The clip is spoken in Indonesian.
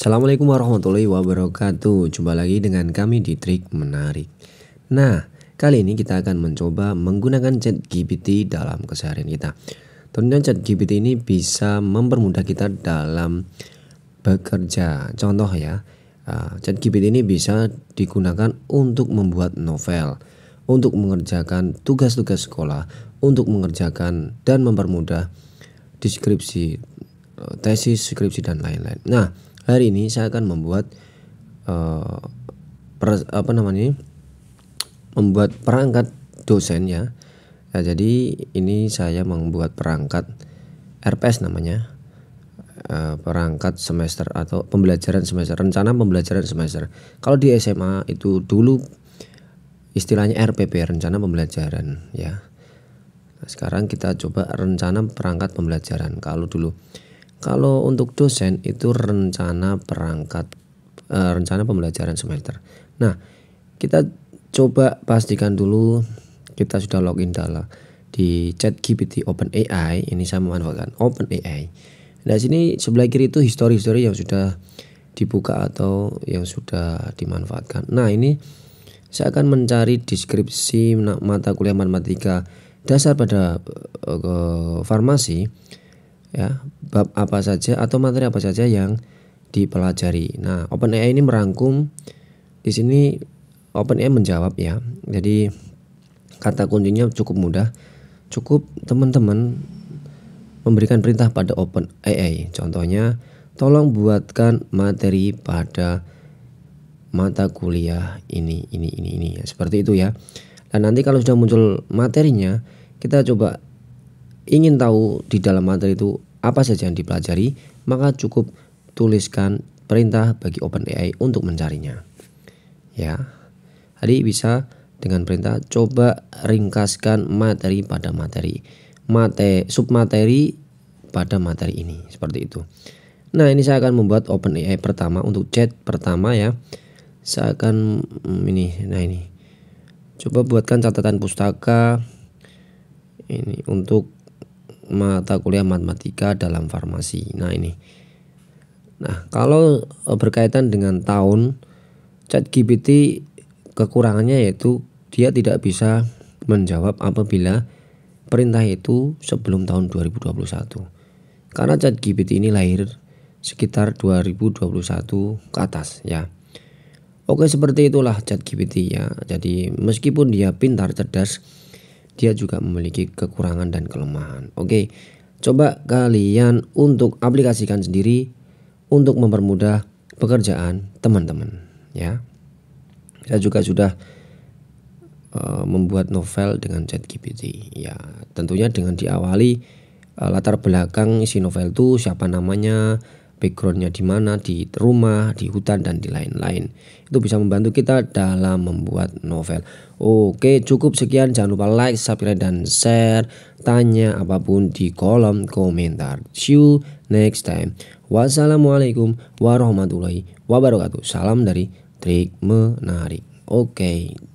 Assalamualaikum warahmatullahi wabarakatuh Jumpa lagi dengan kami di Trik Menarik Nah, kali ini kita akan mencoba menggunakan chat GPT dalam keseharian kita Tentunya chat GPT ini bisa mempermudah kita dalam bekerja Contoh ya, ah, chat GPT ini bisa digunakan untuk membuat novel Untuk mengerjakan tugas-tugas sekolah Untuk mengerjakan dan mempermudah deskripsi, eh, tesis, skripsi, dan lain-lain Nah, Hari ini saya akan membuat uh, per, apa namanya? membuat perangkat dosen ya. Nah, jadi ini saya membuat perangkat RPS namanya. Uh, perangkat semester atau pembelajaran semester, rencana pembelajaran semester. Kalau di SMA itu dulu istilahnya RPP rencana pembelajaran ya. Nah, sekarang kita coba rencana perangkat pembelajaran. Kalau dulu kalau untuk dosen itu rencana perangkat e, rencana pembelajaran semester. Nah, kita coba pastikan dulu kita sudah login dalam di chat GPT OpenAI. Ini saya memanfaatkan OpenAI. Nah, sini sebelah kiri itu history-history yang sudah dibuka atau yang sudah dimanfaatkan. Nah, ini saya akan mencari deskripsi mata kuliah matematika dasar pada uh, farmasi ya bab apa saja atau materi apa saja yang dipelajari. Nah, OpenAI ini merangkum di sini OpenAI menjawab ya. Jadi kata kuncinya cukup mudah. Cukup teman-teman memberikan perintah pada OpenAI. Contohnya, tolong buatkan materi pada mata kuliah ini ini ini ini ya. Seperti itu ya. Dan nanti kalau sudah muncul materinya, kita coba ingin tahu di dalam materi itu apa saja yang dipelajari, maka cukup tuliskan perintah bagi OpenAI untuk mencarinya. Ya. Jadi bisa dengan perintah coba ringkaskan materi pada materi. sub submateri pada materi ini seperti itu. Nah, ini saya akan membuat OpenAI pertama untuk chat pertama ya. Saya akan hmm, ini nah ini. Coba buatkan catatan pustaka ini untuk mata kuliah matematika dalam farmasi. Nah, ini. Nah, kalau e, berkaitan dengan tahun Chat GPT kekurangannya yaitu dia tidak bisa menjawab apabila perintah itu sebelum tahun 2021. Karena GPT ini lahir sekitar 2021 ke atas ya. Oke, seperti itulah Chat GPT ya. Jadi, meskipun dia pintar cerdas, dia juga memiliki kekurangan dan kelemahan. Oke, coba kalian untuk aplikasikan sendiri untuk mempermudah pekerjaan teman-teman ya. Saya juga sudah uh, membuat novel dengan Chat GPT. Ya, tentunya dengan diawali uh, latar belakang isi novel itu siapa namanya, backgroundnya di mana, di rumah, di hutan dan di lain-lain. Itu bisa membantu kita dalam membuat novel. Oke, cukup sekian. Jangan lupa like, subscribe dan share. Tanya apapun di kolom komentar. See you next time. Wassalamualaikum warahmatullahi wabarakatuh. Salam dari Trik Menarik. Oke.